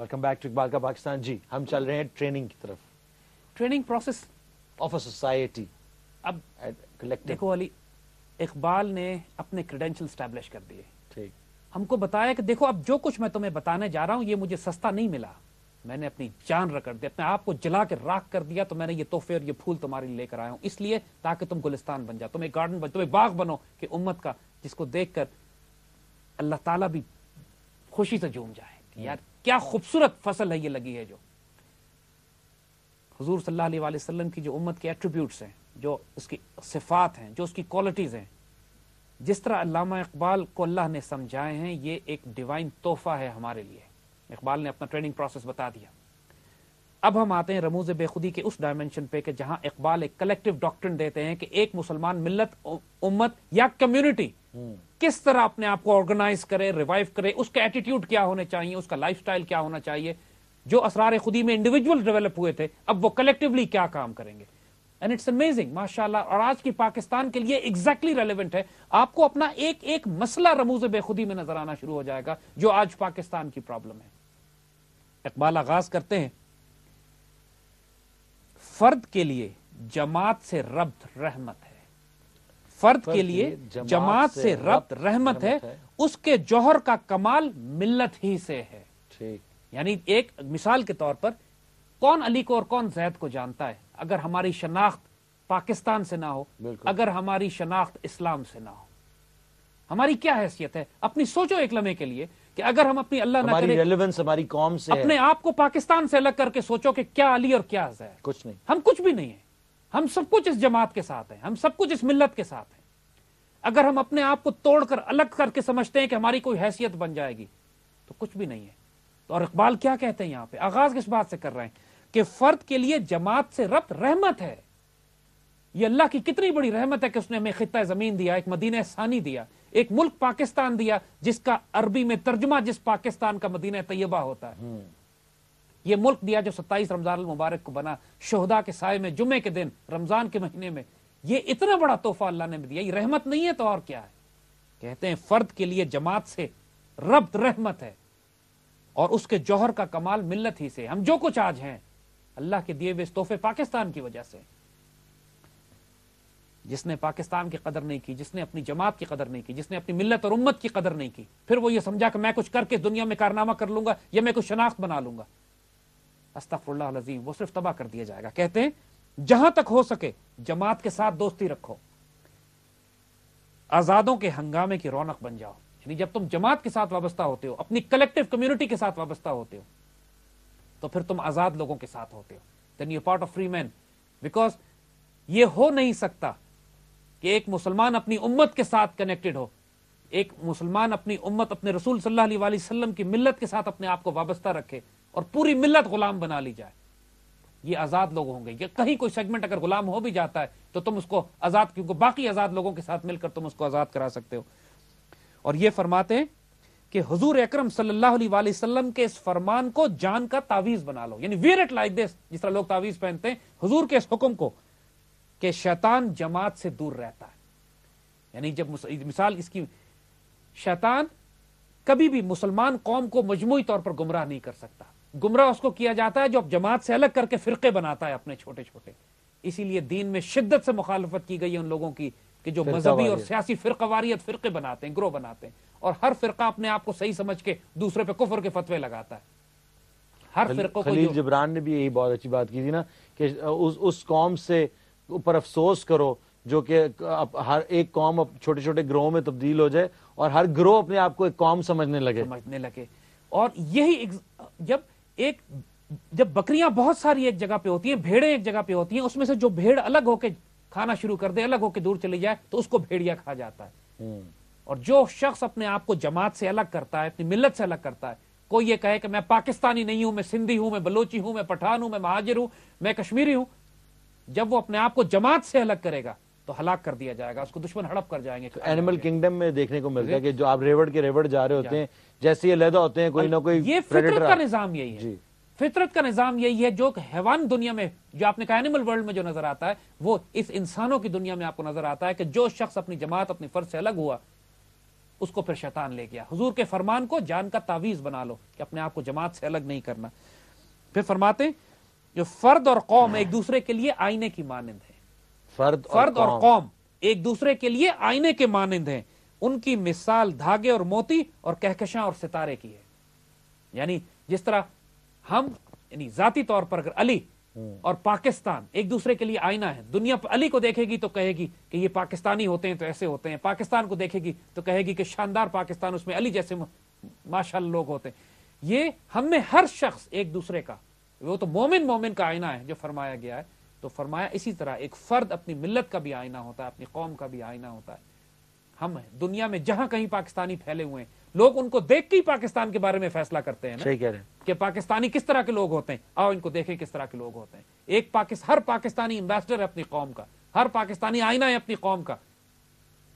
Welcome back to Iqbal का पाकिस्तान जी हम चल रहे हैं ट्रेनिंग की तरफ training process of a society अब देखो अली इकबाल ने अपने क्रेडेंशियल स्टैब्लिश कर दिए ठीक हमको बताया कि देखो अब जो कुछ मैं तुम्हें बताने जा रहा हूं ये मुझे सस्ता नहीं मिला मैंने अपनी जान रख दी अपने आप को जला के राख कर दिया तो मैंने ये तोहफे और ये फूल तुम्हारे लिए लेकर आया हूं इसलिए ताकि तुम गुलिस्तान बन जाओ तुम एक गार्डन बन तुम एक बाग बनो कि उम्मत का जिसको देखकर अल्लाह ताला भी खुशी से झूम जाए थी यार क्या खूबसूरत फसल है ये लगी है जो हजूर सल्लाम की जो उम्मत के एट्रीब्यूट्स हैं जो उसकी सिफात हैं जो उसकी क्वालिटीज़ हैं जिस तरह अलामा इकबाल को अल्लाह ने समझाए हैं ये एक डिवाइन तोहफा है हमारे लिए इकबाल ने अपना ट्रेनिंग प्रोसेस बता दिया अब हम आते हैं रमूज बेखुदी के उस डायमेंशन पे कि जहां इकबाल एक कलेक्टिव डॉक्टर देते हैं कि एक मुसलमान मिलत उम्मत या कम्युनिटी हम्म। किस तरह अपने आप को ऑर्गेनाइज करे रिवाइव करे उसका एटीट्यूड क्या होने चाहिए उसका लाइफस्टाइल क्या होना चाहिए जो असरार खुदी में इंडिविजुअल डेवलप हुए थे अब वो कलेक्टिवली क्या काम करेंगे एंड इट्स अमेजिंग माशाल्लाह और आज की पाकिस्तान के लिए एग्जैक्टली exactly रेलिवेंट है आपको अपना एक एक मसला रमूज बेखुदी में नजर आना शुरू हो जाएगा जो आज पाकिस्तान की प्रॉब्लम है इकबाल आगाज करते हैं फर्द के लिए जमात से रब्त रहमत है फर्द के लिए जमात से रब्त रहमत है उसके जौहर का कमाल मिल्लत ही से है ठीक यानी एक मिसाल के तौर पर कौन अली को और कौन जैद को जानता है अगर हमारी शनाख्त पाकिस्तान से ना हो अगर हमारी शनाख्त इस्लाम से ना हो हमारी क्या हैसियत है अपनी सोचो एक लम्हे के लिए कि अगर हम अपनी अल्लाह ना करें रेलेवेंस हमारी कौम से अपने आप को पाकिस्तान से अलग करके सोचो कि क्या अली और क्या है कुछ नहीं हम कुछ भी नहीं है हम सब कुछ इस जमात के साथ हैं हम सब कुछ इस मिल्लत के साथ हैं अगर हम अपने आप को तोड़कर अलग करके समझते हैं कि हमारी कोई हैसियत बन जाएगी तो कुछ भी नहीं है तो और इकबाल क्या कहते हैं यहाँ पे आगाज किस बात से कर रहे हैं कि फर्द के लिए जमात से रब रहमत है ये अल्लाह की कितनी बड़ी रहमत है कि उसने हमें खिता ज़मीन दिया एक मदीन सानी दिया एक मुल्क पाकिस्तान दिया जिसका अरबी में तर्जमा जिस पाकिस्तान का मदीन तैयबा होता है हम्म। ये मुल्क दिया जो सत्ताईस रमजान मुबारक को बना शोहदा के साय में जुमे के दिन रमजान के महीने में ये इतना बड़ा तोहफा अल्लाह ने दिया ये रहमत नहीं है तो और क्या है कहते हैं फर्द के लिए जमात से रब्त रहमत है और उसके जौहर का कमाल मिल्लत ही से हम जो कुछ आज हैं अल्लाह के दिए हुए इस तोहफे पाकिस्तान की वजह से जिसने पाकिस्तान की कदर नहीं की जिसने अपनी जमात की कदर नहीं की जिसने अपनी मिलत और उम्मत की कदर नहीं की फिर वो ये समझा कि मैं कुछ करके दुनिया में कारनामा कर लूंगा या मैं कुछ शनाख्त बना लूंगा अस्तफुल्लाजीम वो सिर्फ तबाह कर दिया जाएगा कहते हैं जहां तक हो सके जमात के साथ दोस्ती रखो आजादों के हंगामे की रौनक बन जाओ यानी जब तुम जमात के साथ वाबस्ता होते हो अपनी कलेक्टिव कम्युनिटी के साथ वाबस्ता होते हो तो फिर तुम आजाद लोगों के साथ होते हो then you part of free man because ये हो नहीं सकता कि एक मुसलमान अपनी उम्मत के साथ कनेक्टेड हो एक मुसलमान अपनी उम्मत अपने रसूल सल्लल्लाहु अलैहि वसल्लम की मिल्लत के साथ अपने आप को वाबस्ता रखे और पूरी मिल्लत गुलाम बना ली जाए ये आज़ाद लोग होंगे या कहीं कोई सेगमेंट अगर गुलाम हो भी जाता है तो तुम उसको आज़ाद क्योंकि बाकी आज़ाद लोगों के साथ मिलकर तुम उसको आज़ाद करा सकते हो और यह फरमाते हैं कि हजूर अक्रम सल्लाम के इस फरमान को जान का तावीज़ बना लो यानी वेर इट लाइक दिस जिस तरह लोग तावीज़ पहनते हैं हजूर के इस हुक्म को कि शैतान जमात से दूर रहता है यानी जब मिसाल इसकी शैतान कभी भी मुसलमान कौम को मजमुई तौर पर गुमराह नहीं कर सकता गुमराह उसको किया जाता है जो अब जमात से अलग करके फिरके बनाता है अपने छोटे छोटे इसीलिए दीन में शिद्दत से मुखालफत की गई है उन लोगों की कि जो मजहबी और सियासी फिरकवारियत फिरके बनाते हैं ग्रोह बनाते हैं और हर फिरका अपने आप को सही समझ के दूसरे पे कुफर के फतवे लगाता है हर फिर खलील जिब्रान ने भी यही बहुत अच्छी बात की थी ना कि उस उस कौम से ऊपर अफसोस करो जो कि हर एक कौम छोटे छोटे ग्रोह में तब्दील हो जाए और हर ग्रोह अपने आप को एक कौम समझने लगे समझने लगे और यही जब एक जब बकरियां बहुत सारी एक जगह पे होती हैं भेड़ें एक जगह पे होती हैं उसमें से जो भेड़ अलग होके खाना शुरू कर दे अलग होके दूर चली जाए तो उसको भेड़िया खा जाता है हम्म। और जो शख्स अपने आप को जमात से अलग करता है अपनी मिलत से अलग करता है कोई ये कहे कि मैं पाकिस्तानी नहीं हूं मैं सिंधी हूं मैं बलोची हूं मैं पठान हूं मैं महाजिर हूं मैं कश्मीरी हूं जब वो अपने आप को जमात से अलग करेगा तो हलाक कर दिया जाएगा उसको दुश्मन हड़प कर जाएंगे तो एनिमल किंगडम में देखने को मिलता है कि जो आप रेवड़ के रेवड़ जा रहे होते हैं जैसे ये लहदा होते हैं कोई ना कोई ये फितरत का निजाम यही है फितरत का निजाम यही है जो हैवान दुनिया में जो आपने कहा एनिमल वर्ल्ड में जो नजर आता है वो इस इंसानों की दुनिया में आपको नजर आता है कि जो शख्स अपनी जमात अपनी फर्ज से अलग हुआ उसको फिर शैतान ले गया हुजूर के फरमान को जान का तावीज बना लो कि अपने आप को जमात से अलग नहीं करना फिर फरमाते हैं जो फर्द और कौम एक दूसरे के लिए आईने की मानंद है फर्द फर्द और, कौम एक दूसरे के लिए आईने के मानंद है उनकी मिसाल धागे और मोती और कहकशा और सितारे की है यानी जिस तरह हम यानी जाती तौर पर अगर अली हम्म। और पाकिस्तान एक दूसरे के लिए आईना है दुनिया पर अली को देखेगी तो कहेगी कि ये पाकिस्तानी होते हैं तो ऐसे होते हैं पाकिस्तान को देखेगी तो कहेगी कि शानदार पाकिस्तान उसमें अली जैसे माशाल लोग होते हैं ये हम हर शख्स एक दूसरे का वो तो मोमिन मोमिन का आईना है जो फरमाया गया है तो फरमाया इसी तरह एक फ़र्द अपनी मिलत का भी आईना होता है अपनी कौम का भी आईना होता है हम दुनिया में जहां कहीं पाकिस्तानी फैले हुए हैं लोग उनको देख के ही पाकिस्तान के बारे में फैसला करते हैं ना सही कि पाकिस्तानी किस तरह के लोग होते हैं आओ इनको देखें किस तरह के लोग होते हैं एक पाकिस् हर पाकिस्तानी एम्बेसडर है अपनी कौम का हर पाकिस्तानी आईना है अपनी कौम का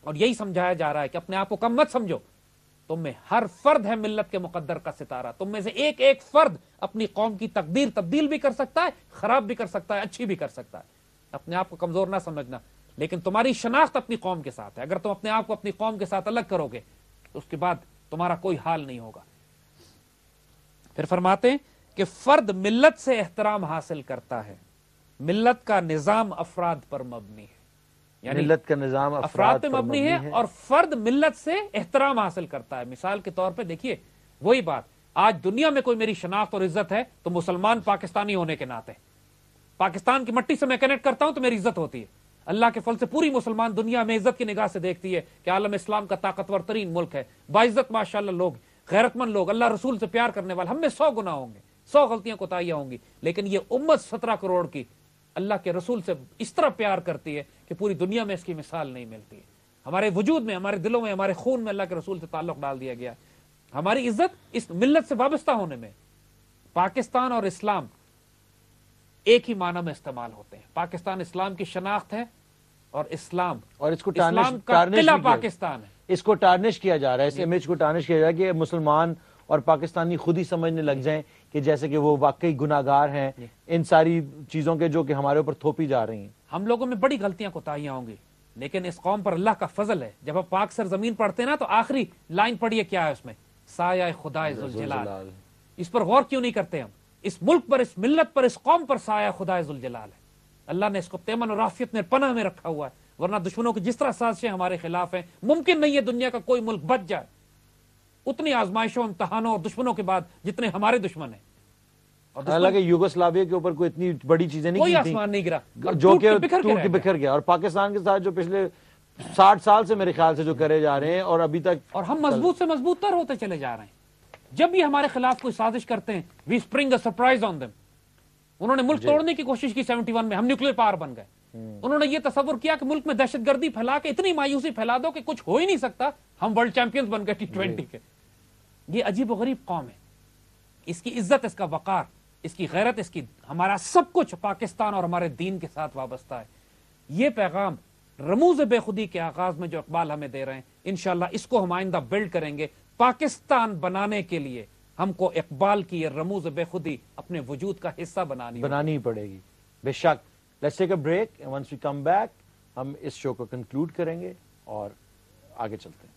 और यही समझाया जा रहा है कि अपने आप को कम मत समझो तुम में हर फर्द है मिल्लत के मुकद्दर का सितारा तुम में से एक एक फर्द अपनी कौम की तकदीर तब्दील भी कर सकता है खराब भी कर सकता है अच्छी भी कर सकता है अपने आप को कमजोर ना समझना लेकिन तुम्हारी शनाख्त अपनी कौम के साथ है अगर तुम अपने आप को अपनी कौम के साथ अलग करोगे तो उसके बाद तुम्हारा कोई हाल नहीं होगा फिर फरमाते हैं कि फर्द मिल्लत से एहतराम हासिल करता है मिल्लत का निज़ाम अफराद पर मबनी है यानी का निज़ाम अफराद पर मबनी है, और फर्द मिलत से एहतराम हासिल करता है मिसाल के तौर पर देखिए वही बात आज दुनिया में कोई मेरी शनाख्त और इज्जत है तो मुसलमान पाकिस्तानी होने के नाते पाकिस्तान की मट्टी से मैं कनेक्ट करता हूं तो मेरी इज्जत होती है अल्लाह के फल से पूरी मुसलमान दुनिया में इज्जत की निगाह से देखती है कि आलम इस्लाम का ताकतवर तरीन मुल्क है बाइज्जत माशा लोग गैरतमंद लोग अल्लाह रसूल से प्यार करने वाले हमें सौ गुना होंगे सौ गलतियां कोताहियां होंगी लेकिन ये उम्मत सत्रह करोड़ की अल्लाह के रसूल से इस तरह प्यार करती है कि पूरी दुनिया में इसकी मिसाल नहीं मिलती है हमारे वजूद में हमारे दिलों में हमारे खून में अल्लाह के रसूल से ताल्लुक डाल दिया गया हमारी इज्जत इस मिल्लत से वाबस्ता होने में पाकिस्तान और इस्लाम एक ही माना में इस्तेमाल होते हैं पाकिस्तान इस्लाम की शनाख्त है और इस्लाम और इसको इस्लाम का टार्निश पाकिस्तान है इसको टार्निश किया जा रहा है इस इमेज को टार्निश किया जा रहा है कि मुसलमान और पाकिस्तानी खुद ही समझने लग जाएं कि जैसे कि वो वाकई गुनागार हैं इन सारी चीज़ों के जो कि हमारे ऊपर थोपी जा रही हैं हम लोगों में बड़ी गलतियां कोताहियां होंगी लेकिन इस कौम पर अल्लाह का फजल है जब आप पाक सर जमीन पढ़ते हैं ना तो आखिरी लाइन पढ़िए क्या है उसमें साया खुदा जुलजलाल इस पर गौर क्यों नहीं करते हम इस मुल्क पर इस मिल्लत पर इस कौम पर साया खुदा जुलजलाल है अल्लाह ने इसको तेमन और राफियत ने पना में रखा हुआ है वरना दुश्मनों की जिस तरह साजिशें हमारे खिलाफ हैं मुमकिन नहीं है दुनिया का कोई मुल्क बच जाए उतनी आजमाइशों इम्तहानों और दुश्मनों के बाद जितने हमारे दुश्मन हैं हालांकि युगोस्लाविया के ऊपर कोई इतनी बड़ी चीजें नहीं कोई आसमान नहीं गिरा जो कि बिखर के बिखर गया और पाकिस्तान के साथ जो पिछले साठ साल से मेरे ख्याल से जो करे जा रहे हैं और अभी तक और हम मजबूत से मजबूत तर होते चले जा रहे हैं जब भी हमारे खिलाफ कोई साजिश करते हैं we spring a surprise on them उन्होंने मुल्क तोड़ने की कोशिश की 71 में हम न्यूक्लियर पावर बन गए हम्म। उन्होंने ये तस्वर किया कि मुल्क में दहशतगर्दी फैला के इतनी मायूसी फैला दो कि कुछ हो ही नहीं सकता हम वर्ल्ड चैंपियंस बन गए टी ट्वेंटी के ये अजीब गरीब कौम है इसकी इज्जत इसका वक़ार इसकी गैरत इसकी हमारा सब कुछ पाकिस्तान और हमारे दीन के साथ वाबस्ता है ये पैगाम रमूज बेखुदी के आगाज में जो इकबाल हमें दे रहे हैं इन इसको हम आइंदा बिल्ड करेंगे पाकिस्तान बनाने के लिए हमको इकबाल की ये रमूज बेखुदी अपने वजूद का हिस्सा बनानी बनानी पड़ेगी बेशक let's take a break once we come back हम इस शो को कंक्लूड करेंगे और आगे चलते हैं